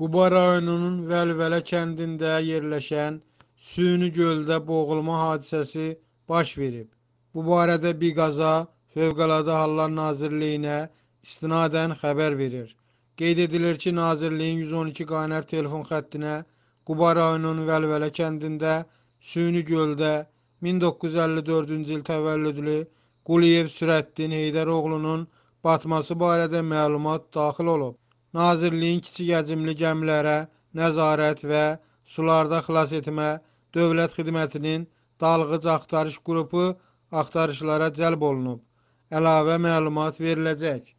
Quba rayonunun Vəlvələ kəndində yerləşən Süni göldə boğulma hadisəsi baş verib. Bu barədə Biqaza Fövqəladə Hallar Nazirliyinə istinadən xəbər verir. Qeyd edilir ki, Nazirliyin 112 qaynar telefon xəttinə Quba rayonunun Vəlvələ kəndində Süni göldə 1954-cü il təvəllüdlü Quliyev Sürəddin Heydəroğlunun batması barədə məlumat daxil olub. Nazirliyin kiçik həcmli gəmilərə nəzarət və sularda xilas etmə, dövlət xidmətinin dalğıc axtarış qrupu axtarışlara cəlb olunub. Əlavə məlumat veriləcək.